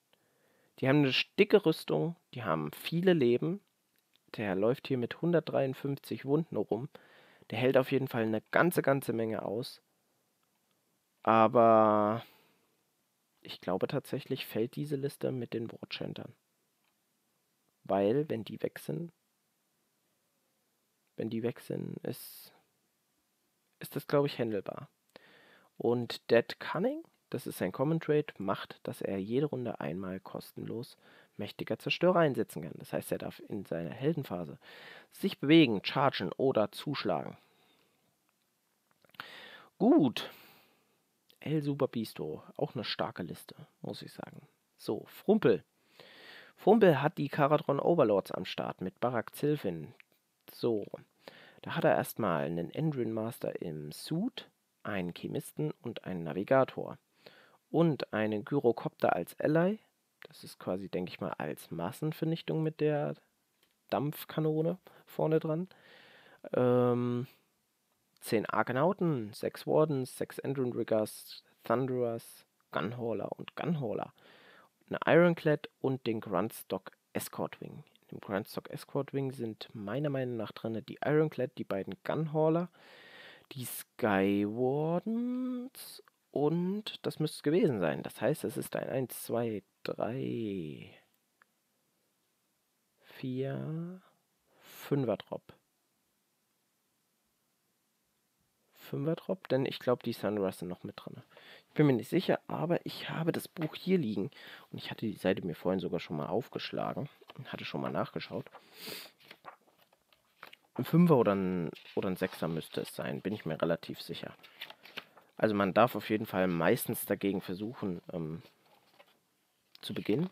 Die haben eine dicke Rüstung, die haben viele Leben. Der läuft hier mit 153 Wunden rum. Der hält auf jeden Fall eine ganze, ganze Menge aus. Aber ich glaube tatsächlich fällt diese Liste mit den Wortschändern. Weil, wenn die weg sind, wenn die weg sind, ist, ist das, glaube ich, händelbar. Und Dead Cunning das ist sein Common Trade, macht, dass er jede Runde einmal kostenlos mächtiger Zerstörer einsetzen kann. Das heißt, er darf in seiner Heldenphase sich bewegen, chargen oder zuschlagen. Gut. El Super Bisto, auch eine starke Liste, muss ich sagen. So, Frumpel. Frumpel hat die Karadron Overlords am Start mit Barak Zilfin. So, da hat er erstmal einen Endrin Master im Suit, einen Chemisten und einen Navigator und einen Gyrocopter als Ally. Das ist quasi, denke ich mal, als Massenvernichtung mit der Dampfkanone vorne dran. Ähm, 10 Argonauten, 6 Wardens, 6 Endron Riggers, Thunderers, Gunhauler und Gunhauler. Eine Ironclad und den Grundstock Escort Wing. Im Grandstock Escort Wing sind meiner Meinung nach drin die Ironclad, die beiden Gunhauler, die Skywarden und das müsste es gewesen sein. Das heißt, es ist ein 1, 2, 3, 4, 5er Drop. 5er Drop, denn ich glaube, die Sunrise sind noch mit drin. Ich bin mir nicht sicher, aber ich habe das Buch hier liegen. Und ich hatte die Seite mir vorhin sogar schon mal aufgeschlagen und hatte schon mal nachgeschaut. Ein 5er oder ein, 6er Sechser müsste es sein, bin ich mir relativ sicher. Also man darf auf jeden Fall meistens dagegen versuchen ähm, zu beginnen.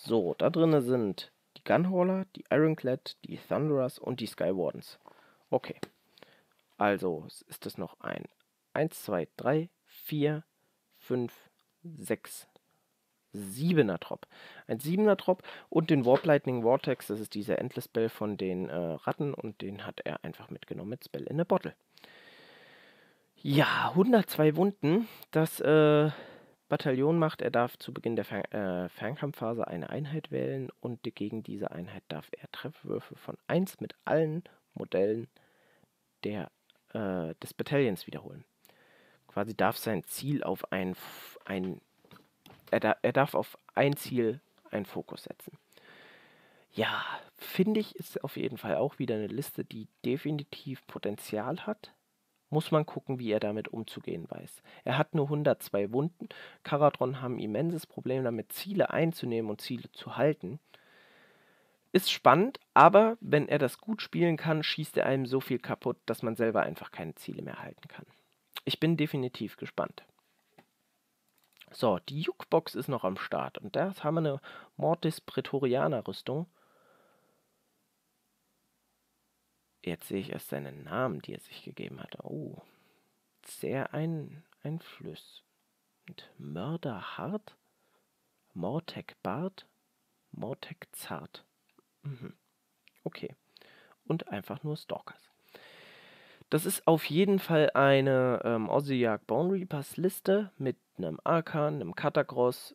So, da drinnen sind die Gunhauler, die Ironclad, die Thunderers und die Skywardens. Okay. Also ist das noch ein 1, 2, 3, 4, 5, 6, 7er Drop. Ein 7er Drop und den Warp Lightning Vortex, das ist dieser Endless Spell von den äh, Ratten und den hat er einfach mitgenommen mit Spell in der Bottle. Ja, 102 Wunden. Das äh, Bataillon macht, er darf zu Beginn der Fern äh, Fernkampfphase eine Einheit wählen und gegen diese Einheit darf er Treffwürfe von 1 mit allen Modellen der, äh, des Bataillons wiederholen. Quasi darf sein Ziel auf ein, ein er, da, er darf auf ein Ziel einen Fokus setzen. Ja, finde ich, ist auf jeden Fall auch wieder eine Liste, die definitiv Potenzial hat muss man gucken, wie er damit umzugehen weiß. Er hat nur 102 Wunden. Karadron haben immenses Problem damit, Ziele einzunehmen und Ziele zu halten. Ist spannend, aber wenn er das gut spielen kann, schießt er einem so viel kaputt, dass man selber einfach keine Ziele mehr halten kann. Ich bin definitiv gespannt. So, die Jukebox ist noch am Start und da haben wir eine Mortis Pretorianer Rüstung. Jetzt sehe ich erst seinen Namen, die er sich gegeben hat. Oh, sehr ein, einflößend. Mörderhart, Mortek Bart, Mortek Zart. Mhm. Okay. Und einfach nur Stalkers. Das ist auf jeden Fall eine ähm, Ossiak Bone Reapers Liste mit einem Arkan, einem Katagros,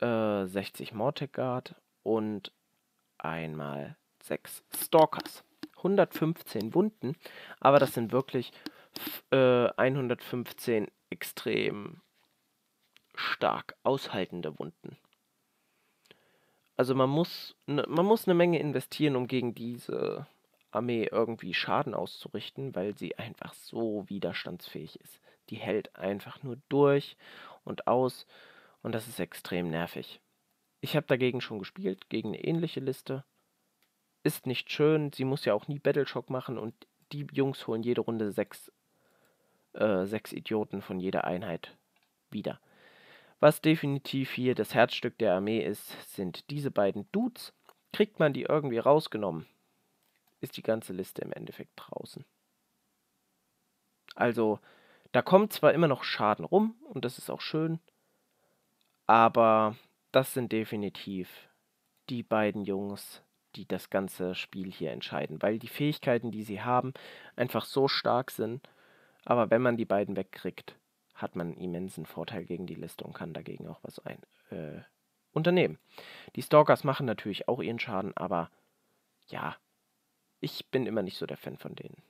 äh, 60 Mortek Guard und einmal 6 Stalkers. 115 Wunden, aber das sind wirklich äh, 115 extrem stark aushaltende Wunden. Also man muss, ne, man muss eine Menge investieren, um gegen diese Armee irgendwie Schaden auszurichten, weil sie einfach so widerstandsfähig ist. Die hält einfach nur durch und aus und das ist extrem nervig. Ich habe dagegen schon gespielt, gegen eine ähnliche Liste, ist nicht schön. Sie muss ja auch nie Battleshock machen und die Jungs holen jede Runde sechs, äh, sechs Idioten von jeder Einheit wieder. Was definitiv hier das Herzstück der Armee ist, sind diese beiden Dudes. Kriegt man die irgendwie rausgenommen, ist die ganze Liste im Endeffekt draußen. Also, da kommt zwar immer noch Schaden rum und das ist auch schön, aber das sind definitiv die beiden Jungs, die das ganze Spiel hier entscheiden, weil die Fähigkeiten, die sie haben, einfach so stark sind. Aber wenn man die beiden wegkriegt, hat man einen immensen Vorteil gegen die Liste und kann dagegen auch was ein, äh, unternehmen. Die Stalkers machen natürlich auch ihren Schaden, aber ja, ich bin immer nicht so der Fan von denen.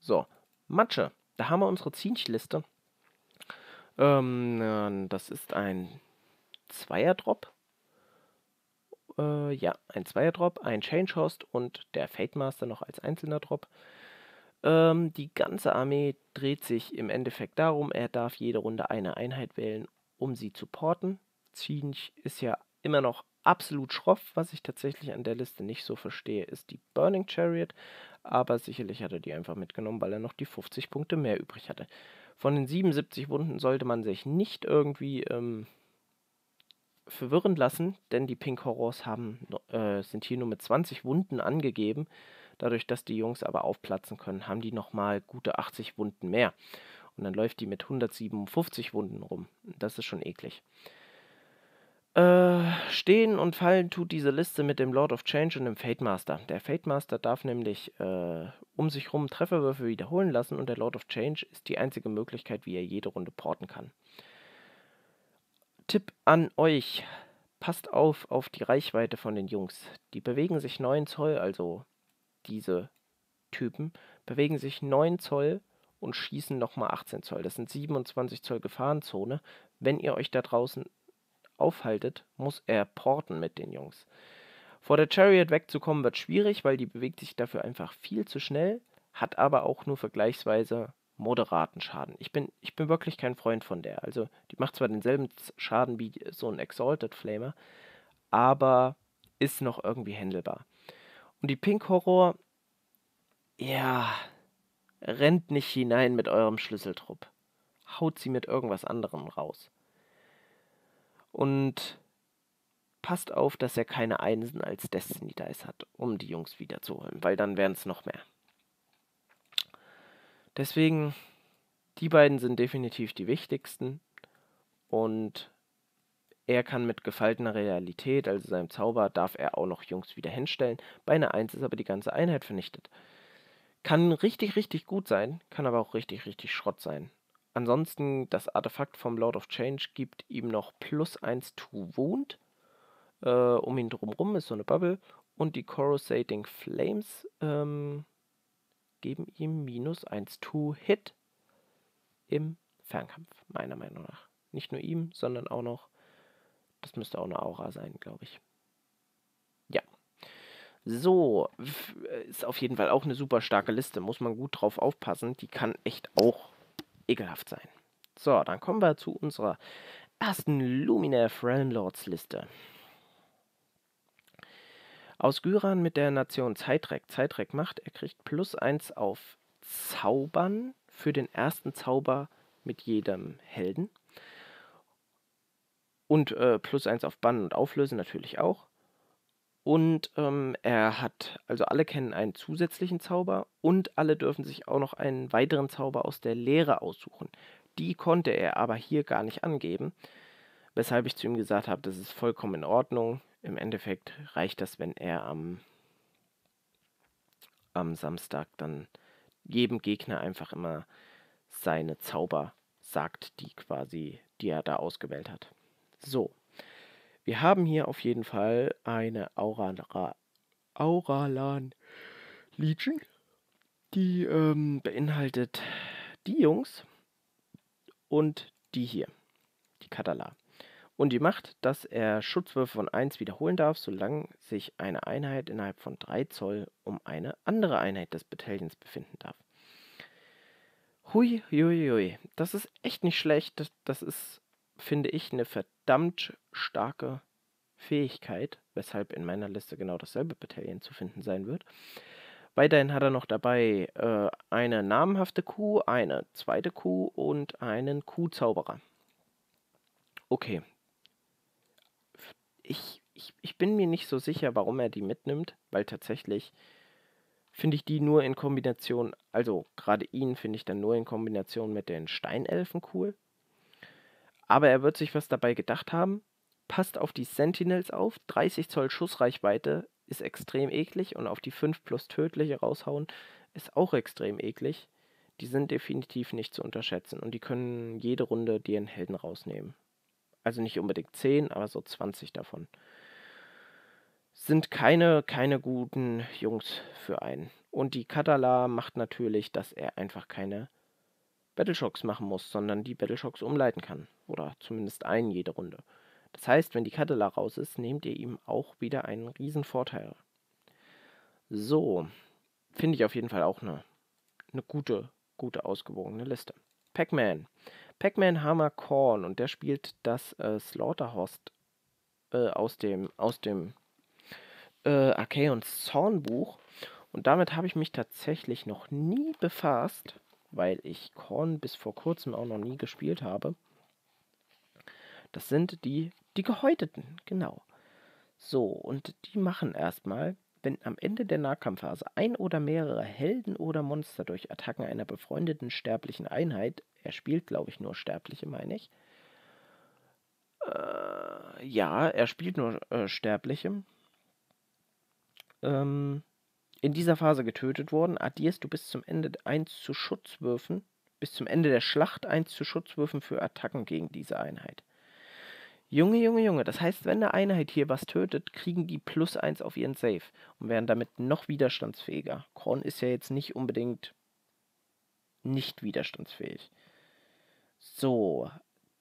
So, Matsche. Da haben wir unsere Ziehnchliste. Ähm, das ist ein Zweier-Drop äh, ja, ein Zweier-Drop, ein Change Host und der Fate Master noch als einzelner Drop. Ähm, die ganze Armee dreht sich im Endeffekt darum, er darf jede Runde eine Einheit wählen, um sie zu porten. Ziench ist ja immer noch absolut schroff. Was ich tatsächlich an der Liste nicht so verstehe, ist die Burning Chariot. Aber sicherlich hat er die einfach mitgenommen, weil er noch die 50 Punkte mehr übrig hatte. Von den 77 Wunden sollte man sich nicht irgendwie ähm, verwirren lassen, denn die Pink Horrors haben, äh, sind hier nur mit 20 Wunden angegeben. Dadurch, dass die Jungs aber aufplatzen können, haben die nochmal gute 80 Wunden mehr. Und dann läuft die mit 157 Wunden rum. Das ist schon eklig. Äh, stehen und fallen tut diese Liste mit dem Lord of Change und dem Fate Master. Der Fate Master darf nämlich äh, um sich rum Trefferwürfe wiederholen lassen und der Lord of Change ist die einzige Möglichkeit, wie er jede Runde porten kann. Tipp an euch. Passt auf auf die Reichweite von den Jungs. Die bewegen sich 9 Zoll, also diese Typen, bewegen sich 9 Zoll und schießen nochmal 18 Zoll. Das sind 27 Zoll Gefahrenzone. Wenn ihr euch da draußen aufhaltet, muss er porten mit den Jungs. Vor der Chariot wegzukommen wird schwierig, weil die bewegt sich dafür einfach viel zu schnell, hat aber auch nur vergleichsweise moderaten Schaden. Ich bin, ich bin wirklich kein Freund von der. Also, die macht zwar denselben Schaden wie so ein Exalted Flamer, aber ist noch irgendwie händelbar. Und die Pink Horror, ja, rennt nicht hinein mit eurem Schlüsseltrupp. Haut sie mit irgendwas anderem raus. Und passt auf, dass er keine Einsen als Destiny Dice hat, um die Jungs wiederzuholen, weil dann wären es noch mehr. Deswegen, die beiden sind definitiv die wichtigsten. Und er kann mit gefaltener Realität, also seinem Zauber, darf er auch noch Jungs wieder hinstellen. Bei einer 1 ist aber die ganze Einheit vernichtet. Kann richtig, richtig gut sein, kann aber auch richtig, richtig Schrott sein. Ansonsten, das Artefakt vom Lord of Change gibt ihm noch plus 1 to Wound. Äh, um ihn drumherum ist so eine Bubble. Und die Corrusating Flames ähm, geben ihm minus 1 Two-Hit im Fernkampf, meiner Meinung nach. Nicht nur ihm, sondern auch noch, das müsste auch eine Aura sein, glaube ich. Ja. So, äh, ist auf jeden Fall auch eine super starke Liste, muss man gut drauf aufpassen. Die kann echt auch ekelhaft sein. So, dann kommen wir zu unserer ersten Luminaire Friendlords Liste. Aus Gyran mit der Nation Zeitreck Zeitreck macht, er kriegt plus 1 auf Zaubern für den ersten Zauber mit jedem Helden. Und äh, plus 1 auf Bannen und Auflösen natürlich auch. Und ähm, er hat, also alle kennen einen zusätzlichen Zauber und alle dürfen sich auch noch einen weiteren Zauber aus der Lehre aussuchen. Die konnte er aber hier gar nicht angeben, weshalb ich zu ihm gesagt habe, das ist vollkommen in Ordnung im Endeffekt reicht das, wenn er am, am Samstag dann jedem Gegner einfach immer seine Zauber sagt, die quasi, die er da ausgewählt hat. So. Wir haben hier auf jeden Fall eine Auralan Legion, die ähm, beinhaltet die Jungs und die hier, die Katala. Und die Macht, dass er Schutzwürfe von 1 wiederholen darf, solange sich eine Einheit innerhalb von 3 Zoll um eine andere Einheit des Battalions befinden darf. Hui, hui, hui. Das ist echt nicht schlecht. Das, ist, finde ich, eine verdammt starke Fähigkeit, weshalb in meiner Liste genau dasselbe Battalion zu finden sein wird. Weiterhin hat er noch dabei äh, eine namhafte Kuh, eine zweite Kuh und einen Kuhzauberer. Okay, ich, ich, ich bin mir nicht so sicher, warum er die mitnimmt, weil tatsächlich finde ich die nur in Kombination, also gerade ihn finde ich dann nur in Kombination mit den Steinelfen cool. Aber er wird sich was dabei gedacht haben. Passt auf die Sentinels auf, 30 Zoll Schussreichweite ist extrem eklig und auf die 5 plus tödliche raushauen ist auch extrem eklig. Die sind definitiv nicht zu unterschätzen und die können jede Runde dir einen Helden rausnehmen also nicht unbedingt 10, aber so 20 davon. Sind keine, keine guten Jungs für einen. Und die Katala macht natürlich, dass er einfach keine Battleshocks machen muss, sondern die Battleshocks umleiten kann. Oder zumindest einen jede Runde. Das heißt, wenn die Katala raus ist, nehmt ihr ihm auch wieder einen riesen Vorteil. So, finde ich auf jeden Fall auch eine, eine gute, gute, ausgewogene Liste. Pac-Man. Pac-Man Hammer Korn und der spielt das äh, Slaughterhouse äh, aus dem, aus dem äh, Archaeons Zornbuch. Und damit habe ich mich tatsächlich noch nie befasst, weil ich Korn bis vor kurzem auch noch nie gespielt habe. Das sind die, die Gehäuteten, genau. So, und die machen erstmal wenn am Ende der Nahkampfphase ein oder mehrere Helden oder Monster durch Attacken einer befreundeten sterblichen Einheit, er spielt glaube ich nur Sterbliche, meine ich, äh, ja, er spielt nur äh, Sterbliche, ähm, in dieser Phase getötet worden, addierst du bis zum Ende 1 zu Schutzwürfen, bis zum Ende der Schlacht eins zu Schutzwürfen für Attacken gegen diese Einheit. Junge, Junge, Junge, das heißt, wenn eine Einheit hier was tötet, kriegen die plus 1 auf ihren Save und werden damit noch widerstandsfähiger. Korn ist ja jetzt nicht unbedingt nicht widerstandsfähig. So,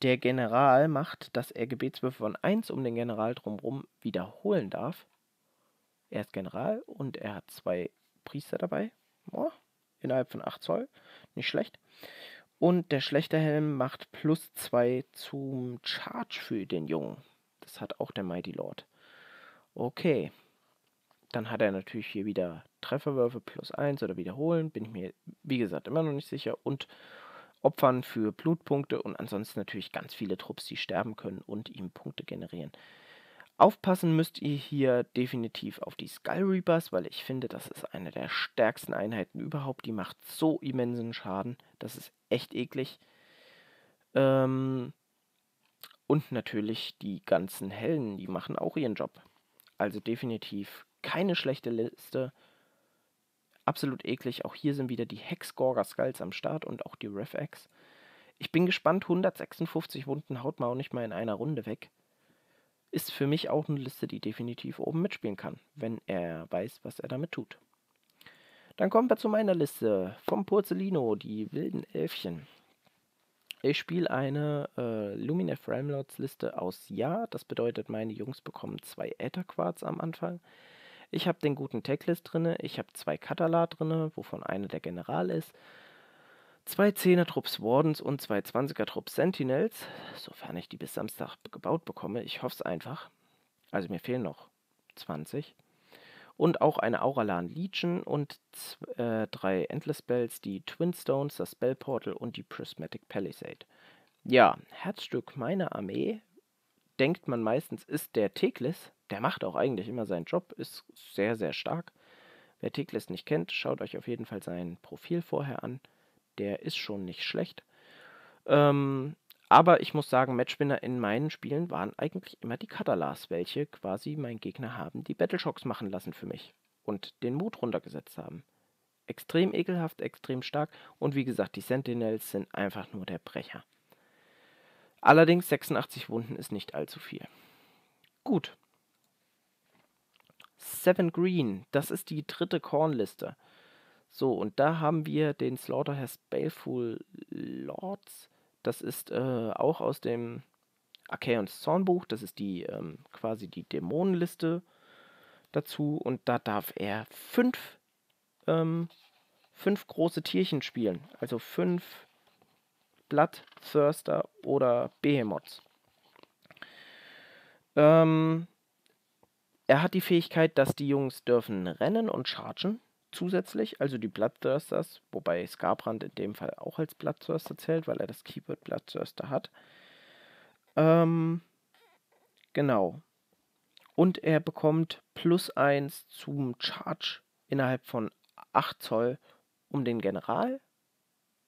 der General macht, dass er Gebetswürfe von 1 um den General drumherum wiederholen darf. Er ist General und er hat zwei Priester dabei. Boah, innerhalb von 8 Zoll. Nicht schlecht. Und der schlechte Helm macht plus 2 zum Charge für den Jungen. Das hat auch der Mighty Lord. Okay. Dann hat er natürlich hier wieder Trefferwürfe plus 1 oder wiederholen. Bin ich mir, wie gesagt, immer noch nicht sicher. Und Opfern für Blutpunkte und ansonsten natürlich ganz viele Trupps, die sterben können und ihm Punkte generieren. Aufpassen müsst ihr hier definitiv auf die Skull Reapers, weil ich finde, das ist eine der stärksten Einheiten überhaupt. Die macht so immensen Schaden. Das ist echt eklig. Ähm und natürlich die ganzen Hellen, die machen auch ihren Job. Also definitiv keine schlechte Liste. Absolut eklig. Auch hier sind wieder die Hexgorger Skulls am Start und auch die Refex. Ich bin gespannt, 156 Wunden haut man auch nicht mal in einer Runde weg ist für mich auch eine Liste, die definitiv oben mitspielen kann, wenn er weiß, was er damit tut. Dann kommen wir zu meiner Liste vom Porzellino, die wilden Elfchen. Ich spiele eine äh, Luminef Ramlords Liste aus Ja. Das bedeutet, meine Jungs bekommen zwei Äther am Anfang. Ich habe den guten Techlist drin, ich habe zwei Katalar drin, wovon einer der General ist. Zwei 10er-Trupps Wardens und zwei 20er-Trupps Sentinels, sofern ich die bis Samstag gebaut bekomme. Ich hoffe es einfach. Also mir fehlen noch 20. Und auch eine Auralan Legion und äh, drei Endless Spells, die Twin Stones, das Spell Portal und die Prismatic Palisade. Ja, Herzstück meiner Armee, denkt man meistens, ist der Teklis. Der macht auch eigentlich immer seinen Job, ist sehr, sehr stark. Wer Teklis nicht kennt, schaut euch auf jeden Fall sein Profil vorher an der ist schon nicht schlecht. Ähm, aber ich muss sagen, Matchwinner in meinen Spielen waren eigentlich immer die Katalas, welche quasi meinen Gegner haben die Battleshocks machen lassen für mich und den Mut runtergesetzt haben. Extrem ekelhaft, extrem stark und wie gesagt, die Sentinels sind einfach nur der Brecher. Allerdings 86 Wunden ist nicht allzu viel. Gut. Seven Green, das ist die dritte Kornliste. So, und da haben wir den Slaughterhouse Baleful Lords. Das ist äh, auch aus dem Archaeons Zornbuch. Das ist die ähm, quasi die Dämonenliste dazu. Und da darf er fünf, ähm, fünf große Tierchen spielen. Also fünf Bloodthirster oder Behemoths. Ähm, er hat die Fähigkeit, dass die Jungs dürfen rennen und chargen zusätzlich, also die Bloodthirsters, wobei Scarbrand in dem Fall auch als Bloodthirster zählt, weil er das Keyword Bloodthirster hat. Ähm, genau. Und er bekommt plus 1 zum Charge innerhalb von 8 Zoll um den General.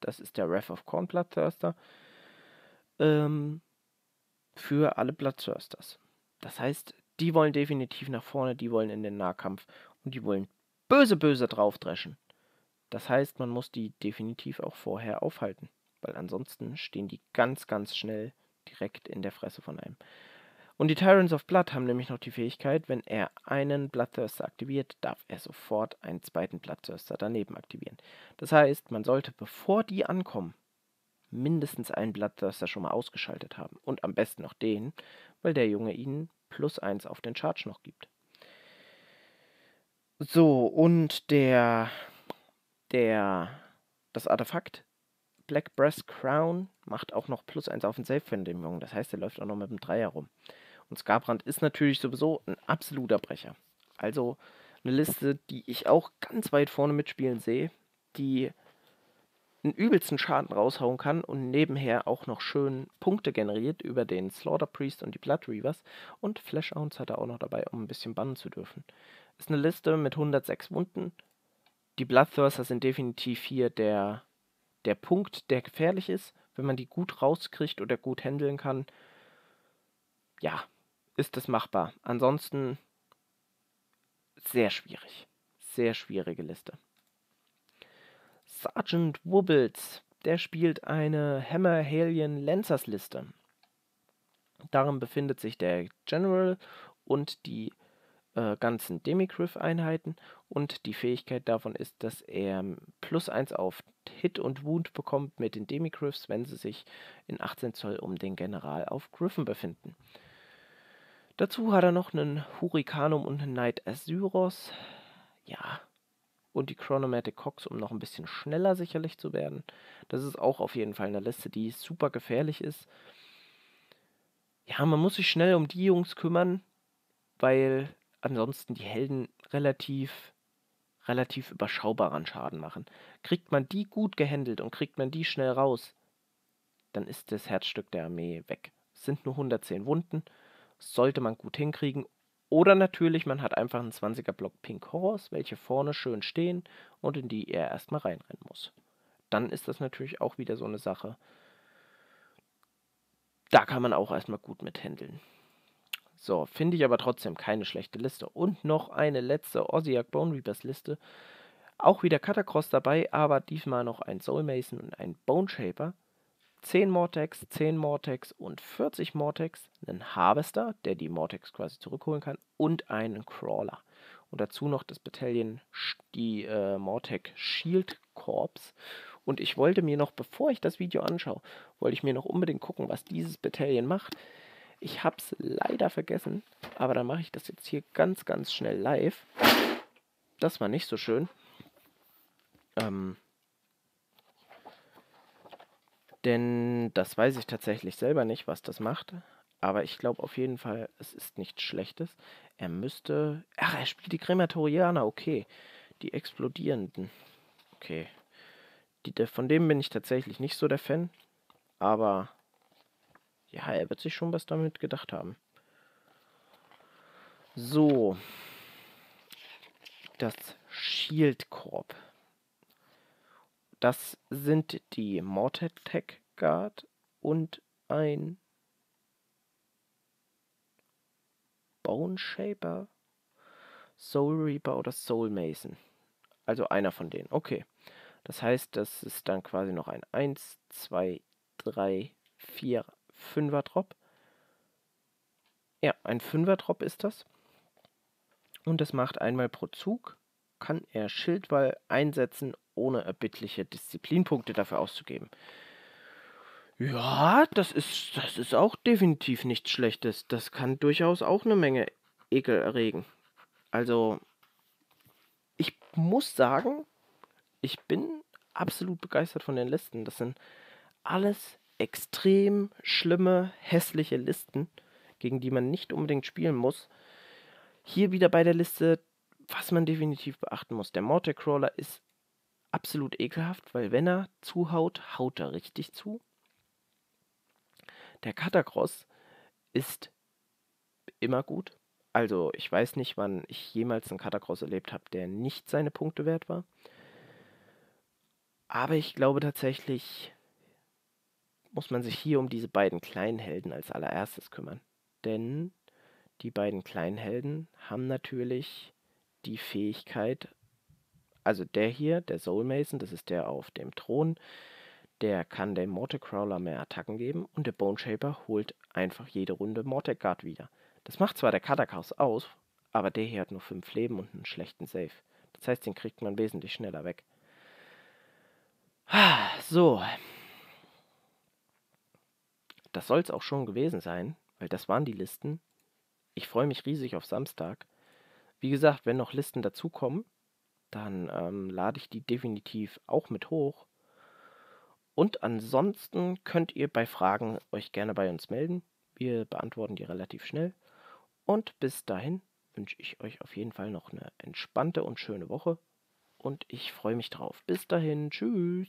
Das ist der Wrath of Corn Bloodthirster. Ähm, für alle Bloodthirsters. Das heißt, die wollen definitiv nach vorne, die wollen in den Nahkampf und die wollen böse, böse draufdreschen. Das heißt, man muss die definitiv auch vorher aufhalten, weil ansonsten stehen die ganz, ganz schnell direkt in der Fresse von einem. Und die Tyrants of Blood haben nämlich noch die Fähigkeit, wenn er einen Bloodthirster aktiviert, darf er sofort einen zweiten Bloodthirster daneben aktivieren. Das heißt, man sollte, bevor die ankommen, mindestens einen Bloodthirster schon mal ausgeschaltet haben. Und am besten noch den, weil der Junge ihnen plus eins auf den Charge noch gibt. So, und der, der, das Artefakt Black Breast Crown macht auch noch plus eins auf den Safe von dem Jungen. Das heißt, er läuft auch noch mit dem Dreier rum. Und Skarbrand ist natürlich sowieso ein absoluter Brecher. Also eine Liste, die ich auch ganz weit vorne mitspielen sehe, die einen übelsten Schaden raushauen kann und nebenher auch noch schön Punkte generiert über den Slaughter Priest und die Blood Reavers. Und Flash Ounce hat er auch noch dabei, um ein bisschen bannen zu dürfen ist eine Liste mit 106 Wunden. Die Bloodthirster sind definitiv hier der, der Punkt, der gefährlich ist. Wenn man die gut rauskriegt oder gut handeln kann, ja, ist das machbar. Ansonsten sehr schwierig. Sehr schwierige Liste. Sergeant Wubbles, der spielt eine Hammer Alien Lancers Liste. Darin befindet sich der General und die äh, ganzen Demigriff-Einheiten und die Fähigkeit davon ist, dass er plus 1 auf Hit und Wound bekommt mit den Demigriffs, wenn sie sich in 18 Zoll um den General auf Griffin befinden. Dazu hat er noch einen Hurricanum und einen Knight Asyros. Ja. Und die Chronomatic Cox, um noch ein bisschen schneller sicherlich zu werden. Das ist auch auf jeden Fall eine Liste, die super gefährlich ist. Ja, man muss sich schnell um die Jungs kümmern, weil ansonsten die Helden relativ, relativ überschaubaren Schaden machen. Kriegt man die gut gehandelt und kriegt man die schnell raus, dann ist das Herzstück der Armee weg. Es sind nur 110 Wunden, sollte man gut hinkriegen. Oder natürlich, man hat einfach einen 20er Block Pink Horse, welche vorne schön stehen und in die er erstmal reinrennen muss. Dann ist das natürlich auch wieder so eine Sache. Da kann man auch erstmal gut mit handeln. So, finde ich aber trotzdem keine schlechte Liste. Und noch eine letzte Ozziak Bone Reapers Liste. Auch wieder Catacross dabei, aber diesmal noch ein Soul Mason und ein Bone Shaper. 10 Mortex, 10 Mortex und 40 Mortex, einen Harvester, der die Mortex quasi zurückholen kann, und einen Crawler. Und dazu noch das Battalion, die äh, Mortec Shield Corps. Und ich wollte mir noch, bevor ich das Video anschaue, wollte ich mir noch unbedingt gucken, was dieses Battalion macht. Ich hab's leider vergessen, aber dann mache ich das jetzt hier ganz, ganz schnell live. Das war nicht so schön. Ähm, denn das weiß ich tatsächlich selber nicht, was das macht. Aber ich glaube auf jeden Fall, es ist nichts Schlechtes. Er müsste. Ach, er spielt die Krematorianer, okay. Die Explodierenden. Okay. Die, von dem bin ich tatsächlich nicht so der Fan. Aber ja, er wird sich schon was damit gedacht haben. So. Das Shield-Korb. Das sind die Mortar Tech Guard und ein Bone Shaper, Soul Reaper oder Soul Mason. Also einer von denen. Okay. Das heißt, das ist dann quasi noch ein 1, 2, 3, 4, Fünfer-Drop. Ja, ein Fünfer-Drop ist das. Und das macht einmal pro Zug, kann er Schildwall einsetzen, ohne erbittliche Disziplinpunkte dafür auszugeben. Ja, das ist, das ist auch definitiv nichts Schlechtes. Das kann durchaus auch eine Menge Ekel erregen. Also, ich muss sagen, ich bin absolut begeistert von den Listen. Das sind alles extrem schlimme, hässliche Listen, gegen die man nicht unbedingt spielen muss. Hier wieder bei der Liste, was man definitiv beachten muss. Der Crawler ist absolut ekelhaft, weil wenn er zuhaut, haut er richtig zu. Der Catacross ist immer gut. Also ich weiß nicht, wann ich jemals einen Catacross erlebt habe, der nicht seine Punkte wert war. Aber ich glaube tatsächlich, muss man sich hier um diese beiden kleinen Helden als allererstes kümmern. Denn die beiden kleinen Helden haben natürlich die Fähigkeit, also der hier, der Soul Mason, das ist der auf dem Thron, der kann dem Mortecrawler mehr Attacken geben und der Bone Shaper holt einfach jede Runde Mortec Guard wieder. Das macht zwar der Katakaus aus, aber der hier hat nur 5 Leben und einen schlechten Save. Das heißt, den kriegt man wesentlich schneller weg. Ah, so, das soll es auch schon gewesen sein, weil das waren die Listen. Ich freue mich riesig auf Samstag. Wie gesagt, wenn noch Listen dazukommen, dann ähm, lade ich die definitiv auch mit hoch. Und ansonsten könnt ihr bei Fragen euch gerne bei uns melden. Wir beantworten die relativ schnell. Und bis dahin wünsche ich euch auf jeden Fall noch eine entspannte und schöne Woche. Und ich freue mich drauf. Bis dahin, tschüss.